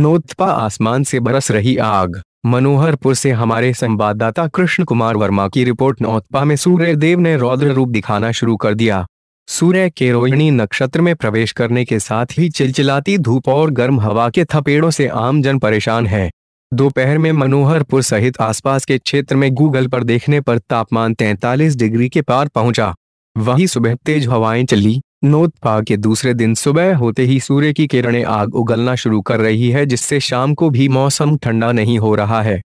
नोतपा आसमान से बरस रही आग मनोहरपुर से हमारे संवाददाता कृष्ण कुमार वर्मा की रिपोर्ट नौतपा में सूर्य देव ने रौद्र रूप दिखाना शुरू कर दिया सूर्य के रोहिणी नक्षत्र में प्रवेश करने के साथ ही चिलचिलाती धूप और गर्म हवा के थपेड़ों से आमजन परेशान है दोपहर में मनोहरपुर सहित आसपास के क्षेत्र में गूगल पर देखने पर तापमान 43 डिग्री के पार पहुंचा वहीं सुबह तेज हवाएं चली नोत पा के दूसरे दिन सुबह होते ही सूर्य की किरणें आग उगलना शुरू कर रही है जिससे शाम को भी मौसम ठंडा नहीं हो रहा है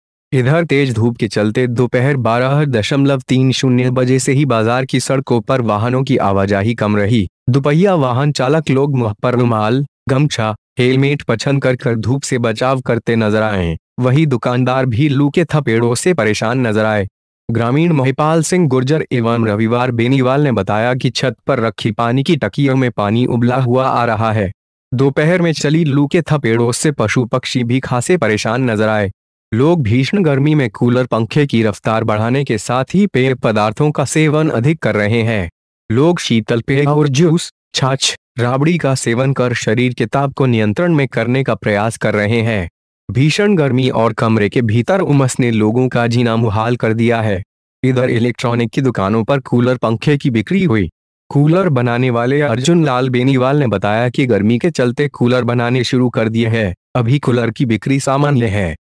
इधर तेज धूप के चलते दोपहर बारह दशमलव तीन शून्य बजे से ही बाजार की सड़कों पर वाहनों की आवाजाही कम रही दुपहिया वाहन चालक लोग मुह पर रुमाल गमछा हेलमेट पछन कर कर धूप से बचाव करते नजर आए वही दुकानदार भी लू के थपेड़ों से परेशान नजर आए ग्रामीण महिपाल सिंह गुर्जर एवं रविवार बेनीवाल ने बताया कि छत पर रखी पानी की टकियों में पानी उबला हुआ आ रहा है दोपहर में चली लू के थपेड़ों से पशु पक्षी भी खासे परेशान नजर आए लोग भीषण गर्मी में कूलर पंखे की रफ्तार बढ़ाने के साथ ही पेय पदार्थों का सेवन अधिक कर रहे हैं लोग शीतल पेय और जूस छाछ राबड़ी का सेवन कर शरीर के ताप को नियंत्रण में करने का प्रयास कर रहे हैं भीषण गर्मी और कमरे के भीतर उमस ने लोगों का जीना मुहाल कर दिया है इधर इलेक्ट्रॉनिक की दुकानों पर कूलर पंखे की बिक्री हुई कूलर बनाने वाले अर्जुन लाल बेनीवाल ने बताया कि गर्मी के चलते कूलर बनाने शुरू कर दिए हैं अभी कूलर की बिक्री सामान्य है